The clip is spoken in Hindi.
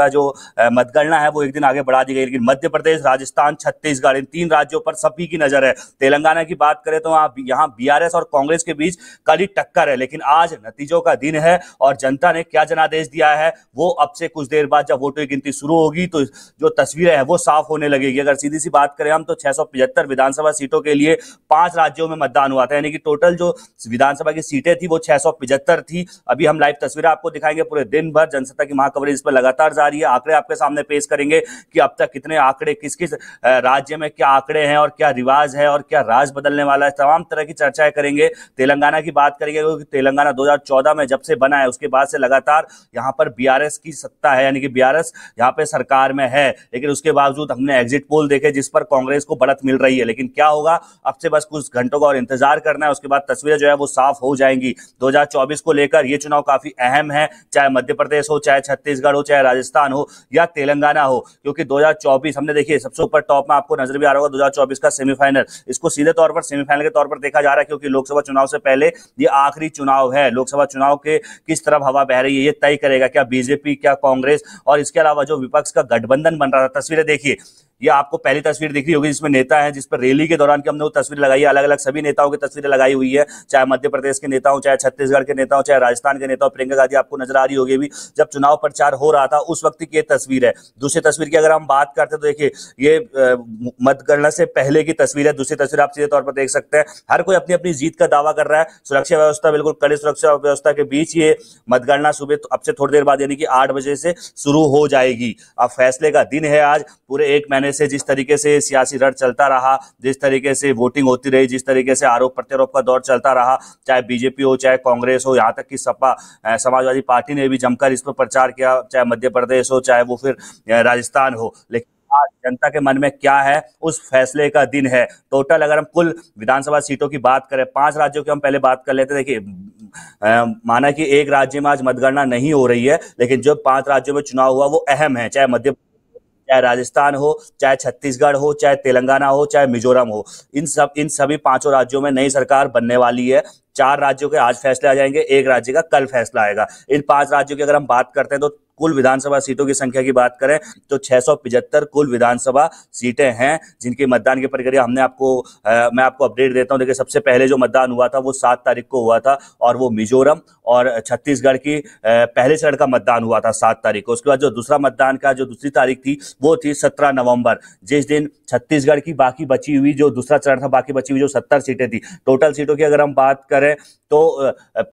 का जो मतगणना है वो एक दिन आगे बढ़ा दी गई लेकिन मध्य प्रदेश राजस्थान छत्तीसगढ़ इन तीन राज्यों पर सभी की नजर है तेलंगाना की बात करें तो यहाँ बीआरएस और कांग्रेस के बीच कड़ी टक्कर है लेकिन आज नतीजों का दिन है और जनता ने क्या जनादेश दिया है वो अब से कुछ देर बाद जब वोटों की गिनती शुरू होगी तो जो तस्वीरें हैं वो साफ होने लगेगी अगर सीधी सी बात करें हम तो छह विधानसभा सीटों के लिए पांच राज्यों में मतदान हुआ था यानी कि टोटल जो विधानसभा की सीटें थी वो छह थी अभी हम लाइव तस्वीरें आपको दिखाएंगे पूरे दिन भर जनसत्ता की महाकवरेज पर लगातार जारी सरकार ये आंकड़े आपके सामने पेश करेंगे कि अब तक कितने आंकड़े किस किस राज्य में क्या आंकड़े हैं और क्या रिवाज है और क्या राज बदलने वाला है तमाम तरह की चर्चाएं करेंगे तेलंगाना की बात करेंगे क्योंकि तेलंगाना दो में जब से बना है उसके बाद से लगातार यहाँ पर बी की सत्ता है यानी कि बी आर पे सरकार में है लेकिन उसके बावजूद हमने एग्जिट पोल देखे जिस पर कांग्रेस को बढ़त मिल रही है लेकिन क्या होगा अब से बस कुछ घंटों का और इंतजार करना है उसके बाद तस्वीरें जो है वो साफ हो जाएंगी 2024 को लेकर ये चुनाव काफी अहम है चाहे मध्य प्रदेश हो चाहे छत्तीसगढ़ हो चाहे राजस्थान राजस्थान हो या तेलंगाना हो क्योंकि 2024 हमने देखिए सबसे ऊपर टॉप में आपको नजर भी आ रहा होगा 2024 का सेमीफाइनल इसको सीधे तौर पर सेमीफाइनल के तौर पर देखा जा रहा है क्योंकि लोकसभा चुनाव से पहले ये आखिरी चुनाव है लोकसभा चुनाव के किस तरफ हवा बह रही है ये तय करेगा क्या बीजेपी क्या कांग्रेस और इसके अलावा जो विपक्ष का गठबंधन बन रहा था तस्वीरें देखिए ये आपको पहली तस्वीर दिख रही होगी जिसमें नेता है जिस पर रैली के दौरान की हमने वो तस्वीर लगाई है अलग अलग सभी नेताओं की तस्वीरें लगाई हुई है चाहे मध्य प्रदेश के नेता हो चाहे छत्तीसगढ़ के नेता हो चाहे राजस्थान के नेता हो प्रियंका गांधी आपको नजर आ रही होगी भी जब चुनाव प्रचार हो रहा था उस वक्त की तस्वीर है दूसरी तस्वीर की अगर हम बात करते तो देखिए ये मतगणना से पहले की तस्वीर है दूसरी तस्वीर आप सीधे तौर पर देख सकते हैं हर कोई अपनी अपनी जीत का दावा कर रहा है सुरक्षा व्यवस्था बिल्कुल कड़ी सुरक्षा व्यवस्था के बीच ये मतगणना सुबह तो, अब से थोड़ी देर बाद यानी कि आठ बजे से शुरू हो जाएगी अब फैसले का दिन है आज पूरे एक महीने में से जिस तरीके से सियासी रड़ चलता रहा जिस तरीके से वोटिंग होती रही जिस तरीके से आरोप प्रत्यारोप का दौर चलता रहा चाहे बीजेपी हो चाहे कांग्रेस हो यहाँ तक कि सपा समाजवादी पार्टी ने भी जमकर इस पर प्रचार किया चाहे मध्य प्रदेश हो चाहे वो फिर राजस्थान हो लेकिन आज जनता के मन में क्या है उस फैसले का दिन है टोटल अगर हम कुल विधानसभा सीटों की बात करें पांच राज्यों की हम पहले बात कर लेते देखिए माना कि एक राज्य में आज मतगणना नहीं हो रही है लेकिन जो पांच राज्यों में चुनाव हुआ वो अहम है चाहे मध्य चाहे राजस्थान हो चाहे छत्तीसगढ़ हो चाहे तेलंगाना हो चाहे मिजोरम हो इन सब इन सभी पांचों राज्यों में नई सरकार बनने वाली है चार राज्यों के आज फैसले आ जाएंगे एक राज्य का कल फैसला आएगा इन पांच राज्यों की अगर हम बात करते हैं तो कुल विधानसभा सीटों की संख्या की बात करें तो छह कुल विधानसभा सीटें हैं जिनकी मतदान की प्रक्रिया हमने आपको आ, मैं आपको अपडेट देता हूं देखिए सबसे पहले जो मतदान हुआ था वो सात तारीख को हुआ था और वो मिजोरम और छत्तीसगढ़ की पहले चरण का मतदान हुआ था सात तारीख को उसके बाद जो दूसरा मतदान का जो दूसरी तारीख थी वो थी सत्रह नवंबर जिस दिन छत्तीसगढ़ की बाकी बची हुई जो दूसरा चरण था बाकी बची हुई जो सत्तर सीटें थी टोटल सीटों की अगर हम बात करें तो